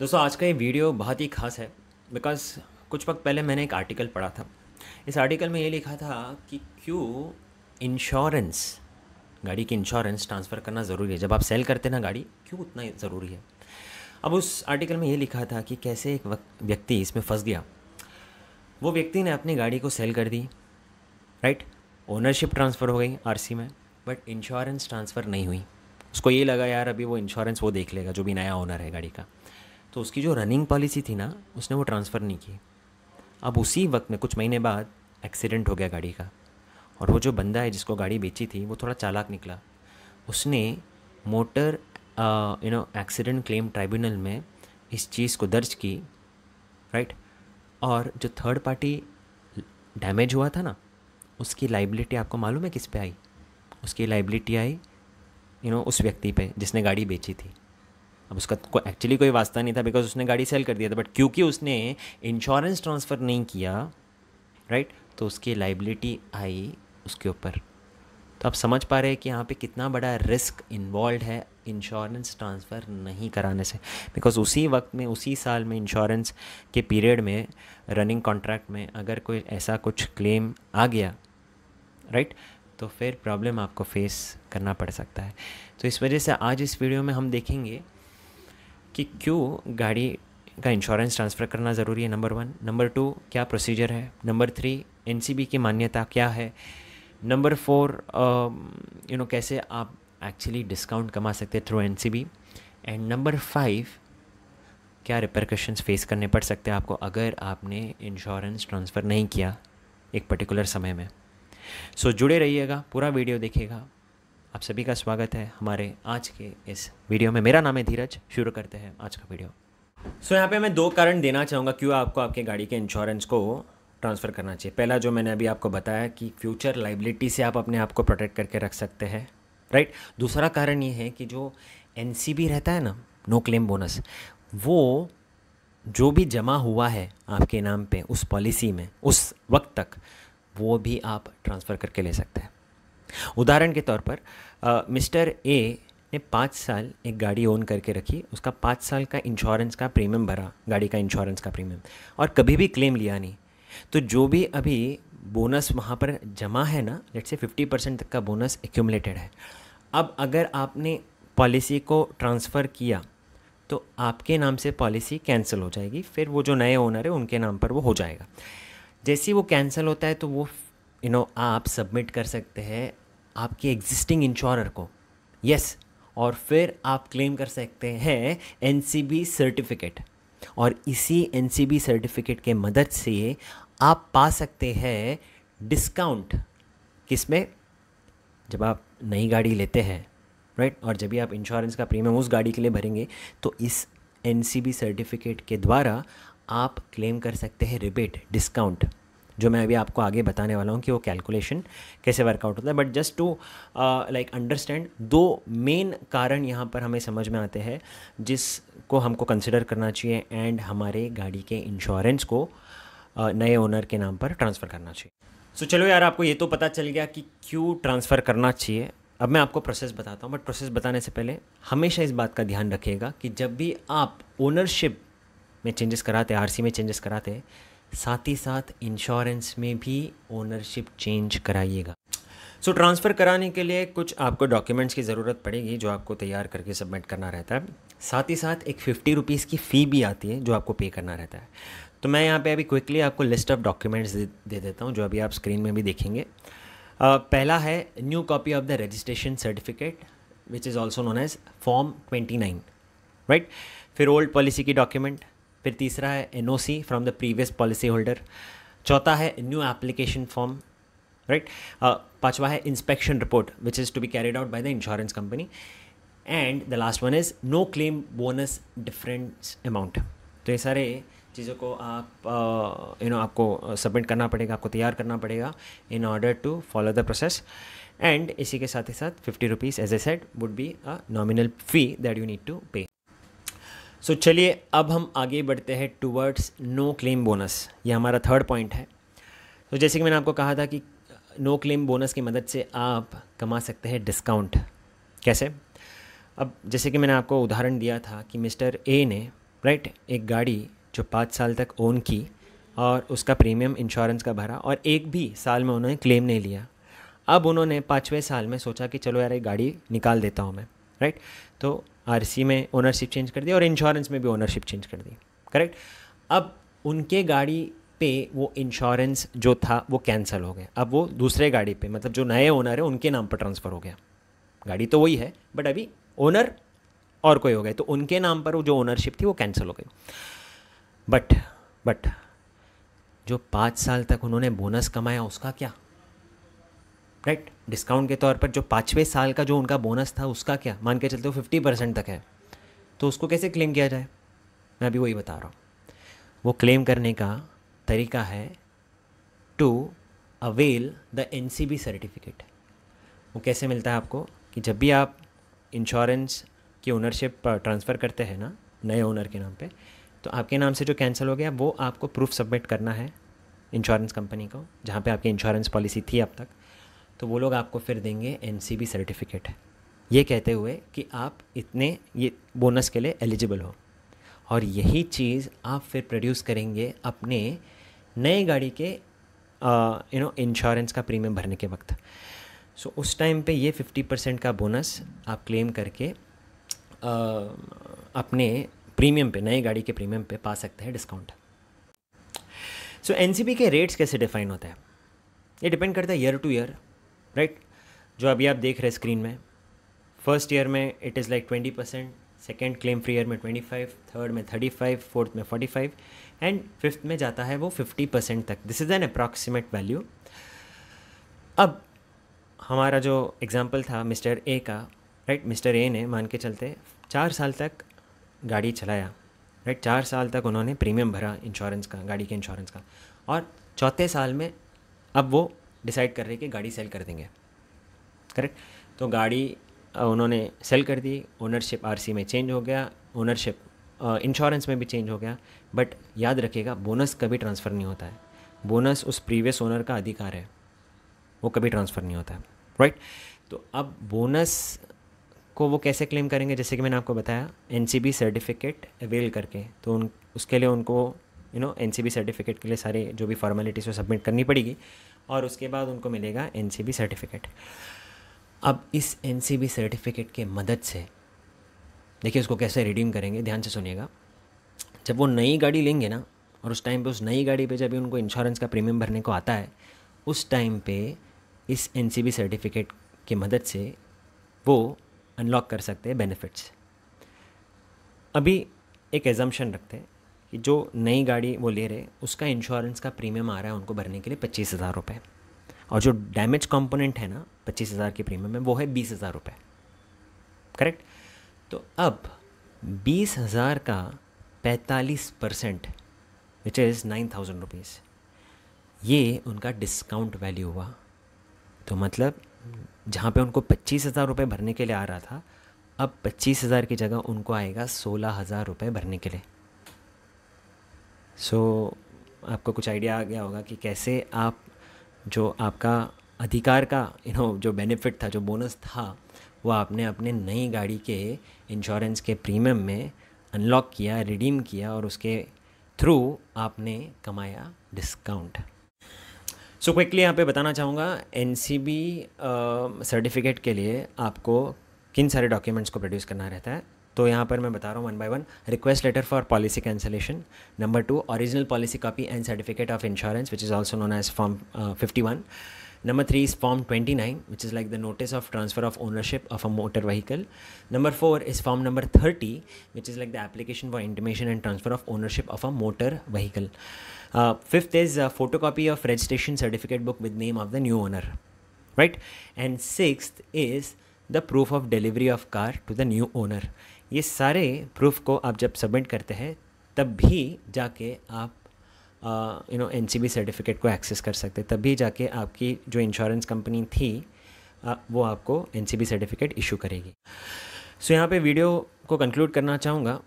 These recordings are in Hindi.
दोस्तों आज का ये वीडियो बहुत ही खास है बिकॉज कुछ वक्त पहले मैंने एक आर्टिकल पढ़ा था इस आर्टिकल में ये लिखा था कि क्यों इंश्योरेंस गाड़ी की इंश्योरेंस ट्रांसफ़र करना ज़रूरी है जब आप सेल करते ना गाड़ी क्यों उतना ज़रूरी है अब उस आर्टिकल में ये लिखा था कि कैसे एक व्यक्ति इसमें फंस गया वो व्यक्ति ने अपनी गाड़ी को सेल कर दी राइट ओनरशिप ट्रांसफ़र हो गई आर में बट इंश्योरेंस ट्रांसफ़र नहीं हुई उसको ये लगा यार अभी वो इंश्योरेंस वो देख लेगा जो भी नया ओनर है गाड़ी का तो उसकी जो रनिंग पॉलिसी थी ना उसने वो ट्रांसफ़र नहीं की अब उसी वक्त में कुछ महीने बाद एक्सीडेंट हो गया गाड़ी का और वो जो बंदा है जिसको गाड़ी बेची थी वो थोड़ा चालाक निकला उसने motor you know accident claim tribunal में इस चीज़ को दर्ज की राइट और जो थर्ड पार्टी डैमेज हुआ था ना उसकी लाइबिलिटी आपको मालूम है किस पे आई उसकी लाइबिलिटी आई यू नो उस व्यक्ति पे जिसने गाड़ी बेची थी अब उसका को, एक्चुअली कोई वास्ता नहीं था बिकॉज उसने गाड़ी सेल कर दिया था बट क्योंकि उसने इंश्योरेंस ट्रांसफ़र नहीं किया राइट तो उसकी लाइबिलिटी आई उसके ऊपर तो आप समझ पा रहे हैं कि यहाँ पे कितना बड़ा रिस्क इन्वॉल्व है इंश्योरेंस ट्रांसफ़र नहीं कराने से बिकॉज उसी वक्त में उसी साल में इंश्योरेंस के पीरियड में रनिंग कॉन्ट्रैक्ट में अगर कोई ऐसा कुछ क्लेम आ गया राइट तो फिर प्रॉब्लम आपको फेस करना पड़ सकता है तो इस वजह से आज इस वीडियो में हम देखेंगे कि क्यों गाड़ी का इंश्योरेंस ट्रांसफ़र करना ज़रूरी है नंबर वन नंबर टू क्या प्रोसीजर है नंबर थ्री एन की मान्यता क्या है नंबर फोर यू नो कैसे आप एक्चुअली डिस्काउंट कमा सकते हैं through N and number five क्या रिपरकशंस फेस करने पड़ सकते हैं आपको अगर आपने इंश्योरेंस ट्रांसफ़र नहीं किया एक पर्टिकुलर समय में सो so, जुड़े रहिएगा पूरा वीडियो देखिएगा आप सभी का स्वागत है हमारे आज के इस वीडियो में मेरा नाम है धीरज शुरू करते हैं आज का वीडियो सो so, यहाँ पे मैं दो कारण देना चाहूँगा क्यों आपको आपके गाड़ी के इंश्योरेंस को ट्रांसफ़र करना चाहिए पहला जो मैंने अभी आपको बताया कि फ्यूचर लाइबिलिटी से आप अपने आप को प्रोटेक्ट करके रख सकते हैं राइट दूसरा कारण ये है कि जो एन रहता है ना नो क्लेम बोनस वो जो भी जमा हुआ है आपके नाम पे उस पॉलिसी में उस वक्त तक वो भी आप ट्रांसफ़र करके ले सकते हैं उदाहरण के तौर पर मिस्टर ए ने पाँच साल एक गाड़ी ओन करके रखी उसका पाँच साल का इंश्योरेंस का प्रीमियम भरा गाड़ी का इंश्योरेंस का प्रीमियम और कभी भी क्लेम लिया नहीं तो जो भी अभी बोनस वहाँ पर जमा है ना लेट से फिफ्टी परसेंट तक का बोनस एक्यूमलेटेड है अब अगर आपने पॉलिसी को ट्रांसफ़र किया तो आपके नाम से पॉलिसी कैंसिल हो जाएगी फिर वो जो नए ओनर है उनके नाम पर वो हो जाएगा जैसे ही वो कैंसिल होता है तो वो यू you नो know, आप सबमिट कर सकते हैं आपके एग्जिस्टिंग इंश्योरर को यस और फिर आप क्लेम कर सकते हैं एन सर्टिफिकेट और इसी एन सर्टिफिकेट के मदद से आप पा सकते हैं डिस्काउंट किस में जब आप नई गाड़ी लेते हैं राइट और जब भी आप इंश्योरेंस का प्रीमियम उस गाड़ी के लिए भरेंगे तो इस एन सर्टिफिकेट के द्वारा आप क्लेम कर सकते हैं रिबेट डिस्काउंट जो मैं अभी आपको आगे बताने वाला हूँ कि वो कैलकुलेशन कैसे वर्कआउट होता है but just to like understand दो मेन कारण यहाँ पर हमें समझ में आते हैं जिसको हमको कंसिडर करना चाहिए एंड हमारे गाड़ी के इंश्योरेंस को uh, नए ओनर के नाम पर ट्रांसफ़र करना चाहिए सो so, चलो यार आपको ये तो पता चल गया कि क्यों ट्रांसफ़र करना चाहिए अब मैं आपको प्रोसेस बताता हूँ बट प्रोसेस बताने से पहले हमेशा इस बात का ध्यान रखिएगा कि जब भी आप ओनरशिप में चेंजेस कराते आर में चेंजेस कराते साथ ही साथ इंश्योरेंस में भी ओनरशिप चेंज कराइएगा सो so, ट्रांसफ़र कराने के लिए कुछ आपको डॉक्यूमेंट्स की ज़रूरत पड़ेगी जो आपको तैयार करके सबमिट करना रहता है साथ ही साथ एक फिफ्टी रुपीज़ की फ़ी भी आती है जो आपको पे करना रहता है तो मैं यहाँ पे अभी क्विकली आपको लिस्ट ऑफ डॉक्यूमेंट्स दे, देता हूँ जो अभी आप स्क्रीन में भी देखेंगे uh, पहला है new copy of the registration certificate which is also known as form twenty nine right फिर ओल्ड पॉलिसी की डॉक्यूमेंट फिर तीसरा है N O C from the previous policy holder चौथा है न्यू एप्लीकेशन फॉर्म राइट पाँचवा है inspection report which is to be carried out by the insurance company and the last one is no claim bonus difference amount तो ये सारे चीज़ों को आप you uh, know you know, आपको सबमिट करना पड़ेगा आपको तैयार करना पड़ेगा in order to follow the process and इसी के साथ ही साथ fifty rupees as a set would be a nominal fee that you need to pay so so, चलिए अब हम आगे बढ़ते हैं टूवर्ड्स नो क्लेम बोनस ये हमारा थर्ड पॉइंट है तो so, जैसे कि मैंने आपको कहा था कि नो क्लेम बोनस की मदद से आप कमा सकते हैं डिस्काउंट कैसे अब जैसे कि मैंने आपको उदाहरण दिया था कि मिस्टर ए ने राइट एक गाड़ी जो पाँच साल तक ओन की और उसका प्रीमियम इंश्योरेंस का भरा और एक भी साल में उन्होंने क्लेम नहीं लिया अब उन्होंने पाँचवें साल में सोचा कि चलो यार ये गाड़ी निकाल देता हूँ मैं राइट तो आर में ओनरशिप चेंज कर दी और इंश्योरेंस में भी ओनरशिप चेंज कर दी करेक्ट अब उनके गाड़ी पे वो इंश्योरेंस जो था वो कैंसिल हो गया अब वो दूसरे गाड़ी पे मतलब जो नए ओनर है उनके नाम पर ट्रांसफ़र हो गया गाड़ी तो वही है बट अभी ओनर और कोई हो गए तो उनके नाम पर वो जो ओनरशिप थी वो कैंसिल हो गई बट बट जो पाँच साल तक उन्होंने बोनस कमाया उसका क्या राइट डिस्काउंट के तौर पर जो पाँचवें साल का जो उनका बोनस था उसका क्या मान के चलते हो फिफ्टी परसेंट तक है तो उसको कैसे क्लेम किया जाए मैं अभी वही बता रहा हूँ वो क्लेम करने का तरीका है to avail the N certificate वो कैसे मिलता है आपको कि जब भी आप इंश्योरेंस की ओनरशिप ट्रांसफ़र करते हैं ना नए ओनर के नाम पे तो आपके नाम से जो कैंसिल हो गया वो आपको प्रूफ सबमिट करना है इंश्योरेंस कंपनी को जहाँ पे आपकी इंश्योरेंस पॉलिसी थी अब तक तो वो लोग आपको फिर देंगे एन सर्टिफिकेट ये कहते हुए कि आप इतने ये बोनस के लिए एलिजिबल हो और यही चीज़ आप फिर प्रोड्यूस करेंगे अपने नए गाड़ी के यू नो इंश्योरेंस का प्रीमियम भरने के वक्त सो so, उस टाइम पे ये 50 परसेंट का बोनस आप क्लेम करके uh, अपने प्रीमियम पे नए गाड़ी के प्रीमियम पे पा सकते हैं डिस्काउंट सो so, एन के रेट्स कैसे डिफाइन होते हैं ये डिपेंड करता है year to year right right? जो अभी आप देख रहे हैं स्क्रीन में फर्स्ट ईयर में it is like twenty percent second claim free year में ट्वेंटी फाइव थर्ड में थर्टी फाइव फोर्थ में फोर्टी फाइव एंड फिफ्थ में जाता है वो फिफ्टी परसेंट तक this is an approximate value अब हमारा जो एग्ज़ाम्पल था मिस्टर ए का राइट मिस्टर ए ने मान के चलते चार साल तक गाड़ी चलाया राइट चार साल तक उन्होंने प्रीमियम भरा इंश्योरेंस का गाड़ी के इंश्योरेंस का और चौथे साल में अब वो डिसाइड कर रहे कि गाड़ी सेल कर देंगे करेक्ट तो गाड़ी उन्होंने सेल कर दी ओनरशिप आरसी में चेंज हो गया ओनरशिप इंश्योरेंस में भी चेंज हो गया बट याद रखिएगा बोनस कभी ट्रांसफ़र नहीं होता है बोनस उस प्रीवियस ओनर का अधिकार है वो कभी ट्रांसफ़र नहीं होता है राइट तो अब बोनस को वो कैसे क्लेम करेंगे जैसे कि मैंने आपको बताया एन सर्टिफिकेट अवेल करके तो उन उसके लिए उनको यू नो एन सर्टिफिकेट के लिए सारे जो भी फॉर्मेलिटीज़ वो सबमिट करनी पड़ेगी और उसके बाद उनको मिलेगा एन सर्टिफिकेट अब इस एन सर्टिफिकेट के मदद से देखिए उसको कैसे रिडीम करेंगे ध्यान से सुनिएगा जब वो नई गाड़ी लेंगे ना और उस टाइम पे उस नई गाड़ी पे जब उनको इंश्योरेंस का प्रीमियम भरने को आता है उस टाइम पे इस एन सर्टिफिकेट की मदद से वो अनलॉक कर सकते हैं बेनिफिट्स अभी एक एजम्पन रखते हैं जो नई गाड़ी वो ले रहे उसका इंश्योरेंस का प्रीमियम आ रहा है उनको भरने के लिए पच्चीस हज़ार रुपये और जो डैमेज कंपोनेंट है ना पच्चीस हज़ार के प्रीमियम में वो है बीस हज़ार रुपये करेक्ट तो अब बीस हज़ार का पैंतालीस percent which is nine thousand rupees ये उनका डिस्काउंट वैल्यू हुआ तो मतलब जहाँ पे उनको पच्चीस हज़ार रुपये भरने के लिए आ रहा था अब पच्चीस हज़ार की जगह उनको आएगा सोलह हज़ार रुपये भरने के लिए सो so, आपको कुछ आइडिया आ गया होगा कि कैसे आप जो आपका अधिकार का यू नो जो बेनिफिट था जो बोनस था वो आपने अपने नई गाड़ी के इंश्योरेंस के प्रीमियम में अनलॉक किया रिडीम किया और उसके थ्रू आपने कमाया डिस्काउंट सो क्विकली यहाँ पे बताना चाहूँगा एन सर्टिफिकेट uh, के लिए आपको किन सारे डॉक्यूमेंट्स को प्रोड्यूस करना रहता है तो यहाँ पर मैं बता रहा हूँ one by one request letter for policy cancellation number two original policy copy and certificate of insurance which is also known as form fifty one number three is form twenty nine which is like the notice of transfer of ownership of a motor vehicle number four is form number thirty which is like the application for intimation and transfer of ownership of a motor vehicle fifth is photocopy of registration certificate book with name of the new owner right and six is the proof of delivery of car to the new owner ये सारे प्रूफ को आप जब सबमिट करते हैं तब भी जाके आप यू नो एन सर्टिफिकेट को एक्सेस कर सकते तब भी जाके आपकी जो इंश्योरेंस कंपनी थी uh, वो आपको एन सर्टिफिकेट इशू करेगी सो so, यहाँ पे वीडियो को कंक्लूड करना चाहूँगा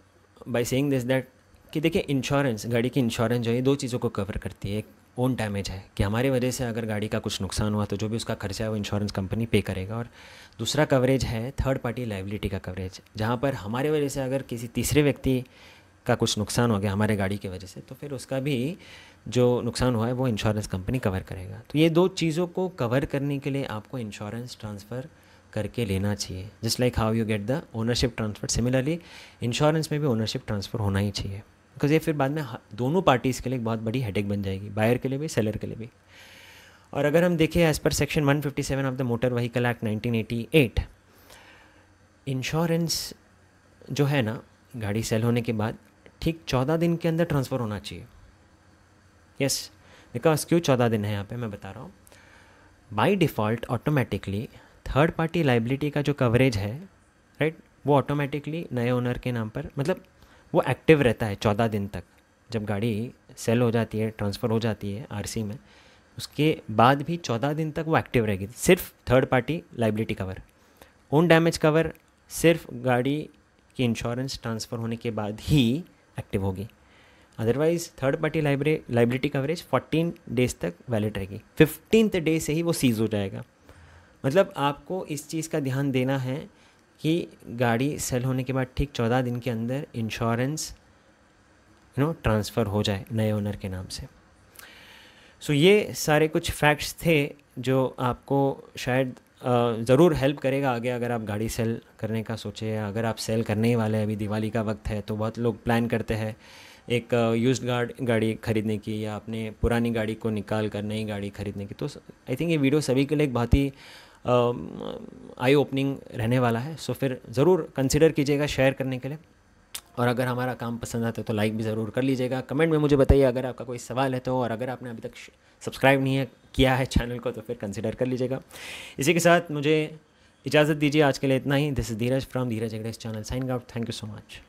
बाई सेइंग दिस दैट कि देखिए इंश्योरेंस गाड़ी की इंश्योरेंस जो है दो चीज़ों को कवर करती है एक ओन डैमेज है कि हमारी वजह से अगर गाड़ी का कुछ नुकसान हुआ तो जो भी उसका खर्चा है वो इंश्योरेंस कंपनी पे करेगा और दूसरा कवरेज है थर्ड पार्टी लाइबिलिटी का कवरेज जहाँ पर हमारे वजह से अगर किसी तीसरे व्यक्ति का कुछ नुकसान हो गया हमारे गाड़ी की वजह से तो फिर उसका भी जो नुकसान हुआ है वो इंश्योरेंस कंपनी कवर करेगा तो ये दो चीज़ों को कवर करने के लिए आपको इंश्योरेंस ट्रांसफ़र करके लेना चाहिए just like how you get the ownership transfer similarly insurance में भी ओनरशिप ट्रांसफ़र होना ही चाहिए बिकॉज ये फिर बाद में दोनों पार्टीज़ के लिए एक बहुत बड़ी हेडेक बन जाएगी बायर के लिए भी सेलर के लिए भी और अगर हम देखें as per section 157 of the motor vehicle act 1988 insurance जो है ना गाड़ी सेल होने के बाद ठीक चौदह दिन के अंदर ट्रांसफ़र होना चाहिए यस बिकॉज क्यों चौदह दिन है यहाँ पे मैं बता रहा हूँ by default automatically third party liability का जो कवरेज है राइट वो ऑटोमेटिकली नए ओनर के नाम पर मतलब वो एक्टिव रहता है चौदह दिन तक जब गाड़ी सेल हो जाती है ट्रांसफ़र हो जाती है आर में उसके बाद भी चौदह दिन तक वो एक्टिव रहेगी सिर्फ third party liability cover own damage cover सिर्फ गाड़ी की इंश्योरेंस ट्रांसफ़र होने के बाद ही एक्टिव होगी अदरवाइज थर्ड पार्टी लाइब्रे लाइबिलिटी कवरेज 14 डेज तक वैलिड रहेगी फिफ्टीन डे से ही वो सीज़ हो जाएगा मतलब आपको इस चीज़ का ध्यान देना है कि गाड़ी सेल होने के बाद ठीक चौदह दिन के अंदर इंश्योरेंस यू नो ट्रांसफ़र हो जाए नए ओनर के नाम से सो so, ये सारे कुछ फैक्ट्स थे जो आपको शायद ज़रूर हेल्प करेगा आगे अगर आप गाड़ी सेल करने का सोचे अगर आप सेल करने ही वाले हैं अभी दिवाली का वक्त है तो बहुत लोग प्लान करते हैं एक यूज्ड गाड़ गाड़ी ख़रीदने की या अपने पुरानी गाड़ी को निकाल कर नई गाड़ी ख़रीदने की तो आई थिंक ये वीडियो सभी के लिए एक बहुत ही आई ओपनिंग रहने वाला है सो फिर ज़रूर कंसिडर कीजिएगा शेयर करने के लिए और अगर हमारा काम पसंद आता है तो लाइक भी ज़रूर कर लीजिएगा कमेंट में मुझे बताइए अगर आपका कोई सवाल है तो और अगर आपने अभी तक सब्सक्राइब नहीं है किया है चैनल को तो फिर कंसिडर कर लीजिएगा इसी के साथ मुझे इजाज़त दीजिए आज के लिए इतना ही this is Dheeraj from Dheeraj egress channel sign out thank you so much